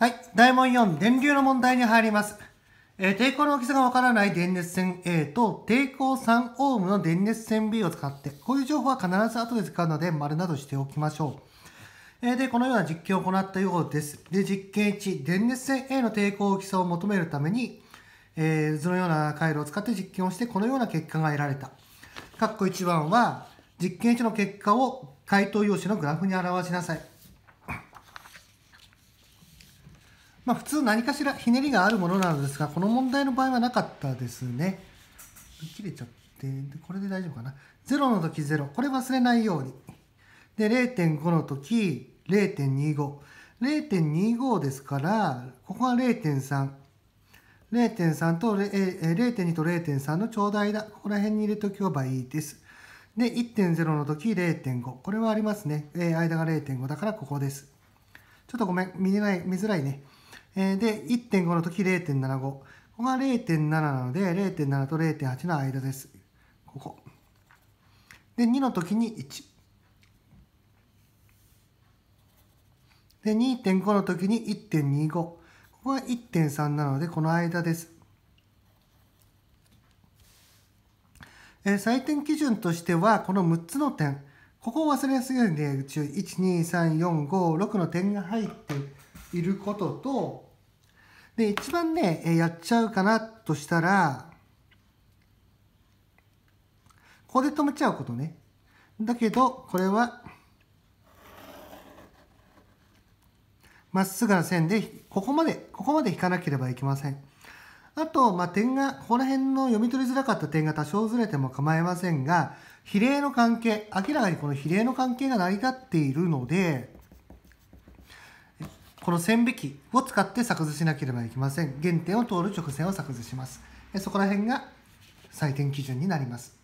はい。大問4、電流の問題に入ります。えー、抵抗の大きさがわからない電熱線 A と抵抗3オームの電熱線 B を使って、こういう情報は必ず後で使うので、丸などしておきましょう。えー、で、このような実験を行ったようです。で、実験1、電熱線 A の抵抗大きさを求めるために、えー、図のような回路を使って実験をして、このような結果が得られた。括弧1番は、実験1の結果を回答用紙のグラフに表しなさい。まあ、普通何かしらひねりがあるものなのですが、この問題の場合はなかったですね。切れちゃって、これで大丈夫かな。0の時0。これ忘れないように。で、0.5の時0.25。0.25ですから、ここは0.3。0.3と0.2と0.3のちょうだいだ。ここら辺に入れておけばいいです。で、1.0の時0.5。これはありますね。間が0.5だからここです。ちょっとごめん、見れない、見づらいね。えで、1.5の時0.75。ここが0.7なので、0.7と0.8の間です。ここ。で、2の時に1。で、2.5の時に1.25。ここが1.3なので、この間です。え採点基準としては、この6つの点。ここを忘れやすいように、ね、1、2、3、4、5、6の点が入っていることと、で、一番ね、えやっちゃうかなとしたら、ここで止めちゃうことね。だけど、これは、まっすぐな線で、ここまで、ここまで引かなければいけません。あと、まあ、点が、この辺の読み取りづらかった点が多少ずれても構いませんが、比例の関係、明らかにこの比例の関係が成り立っているので、この線引きを使って作図しなければいけません。原点を通る直線を作図します。そこら辺が採点基準になります。